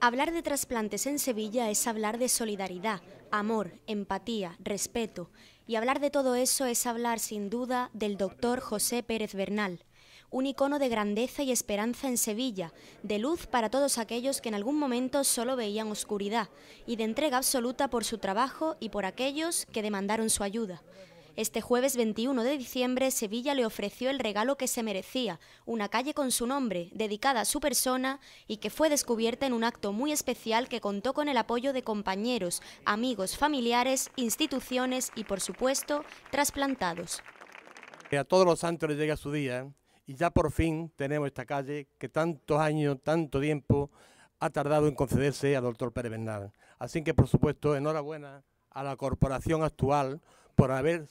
Hablar de trasplantes en Sevilla es hablar de solidaridad, amor, empatía, respeto. Y hablar de todo eso es hablar, sin duda, del doctor José Pérez Bernal, un icono de grandeza y esperanza en Sevilla, de luz para todos aquellos que en algún momento solo veían oscuridad, y de entrega absoluta por su trabajo y por aquellos que demandaron su ayuda. Este jueves 21 de diciembre, Sevilla le ofreció el regalo que se merecía, una calle con su nombre, dedicada a su persona y que fue descubierta en un acto muy especial que contó con el apoyo de compañeros, amigos, familiares, instituciones y, por supuesto, trasplantados. Que A todos los santos les llega su día y ya por fin tenemos esta calle que tantos años, tanto tiempo ha tardado en concederse al doctor Pérez Bernal. Así que, por supuesto, enhorabuena a la corporación actual por haber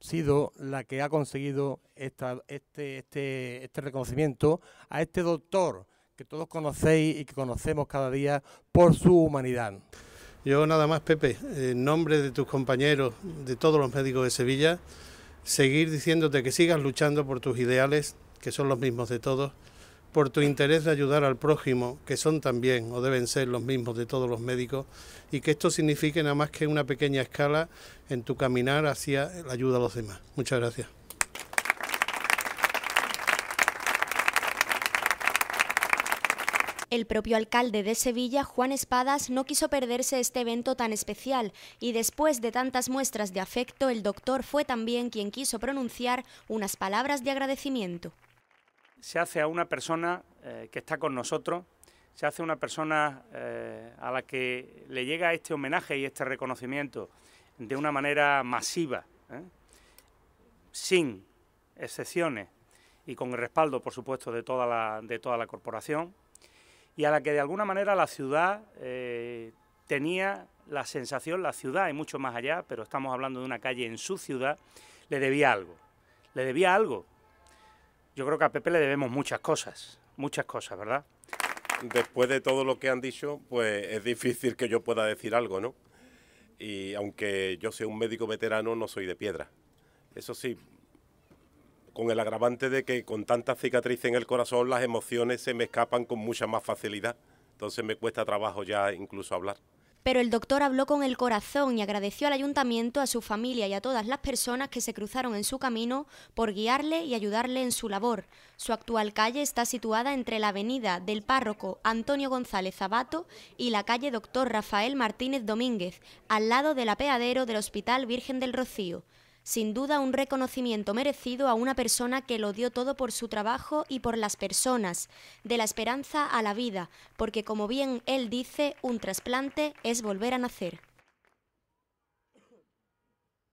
sido la que ha conseguido este, este, este reconocimiento a este doctor que todos conocéis y que conocemos cada día por su humanidad. Yo nada más, Pepe, en nombre de tus compañeros, de todos los médicos de Sevilla, seguir diciéndote que sigas luchando por tus ideales, que son los mismos de todos, por tu interés de ayudar al prójimo, que son también o deben ser los mismos de todos los médicos, y que esto signifique nada más que una pequeña escala en tu caminar hacia la ayuda a los demás. Muchas gracias. El propio alcalde de Sevilla, Juan Espadas, no quiso perderse este evento tan especial y después de tantas muestras de afecto, el doctor fue también quien quiso pronunciar unas palabras de agradecimiento se hace a una persona eh, que está con nosotros, se hace a una persona eh, a la que le llega este homenaje y este reconocimiento de una manera masiva, ¿eh? sin excepciones y con el respaldo, por supuesto, de toda la, de toda la corporación, y a la que de alguna manera la ciudad tenía la sensación, la ciudad y mucho más allá, pero estamos hablando de una calle en su ciudad, le debía algo, le debía algo, yo creo que a Pepe le debemos muchas cosas, muchas cosas, ¿verdad? Después de todo lo que han dicho, pues es difícil que yo pueda decir algo, ¿no? Y aunque yo sea un médico veterano, no soy de piedra. Eso sí, con el agravante de que con tanta cicatriz en el corazón las emociones se me escapan con mucha más facilidad. Entonces me cuesta trabajo ya incluso hablar pero el doctor habló con el corazón y agradeció al ayuntamiento, a su familia y a todas las personas que se cruzaron en su camino por guiarle y ayudarle en su labor. Su actual calle está situada entre la avenida del párroco Antonio González Abato y la calle Doctor Rafael Martínez Domínguez, al lado del apeadero del Hospital Virgen del Rocío sin duda un reconocimiento merecido a una persona que lo dio todo por su trabajo y por las personas, de la esperanza a la vida, porque como bien él dice, un trasplante es volver a nacer.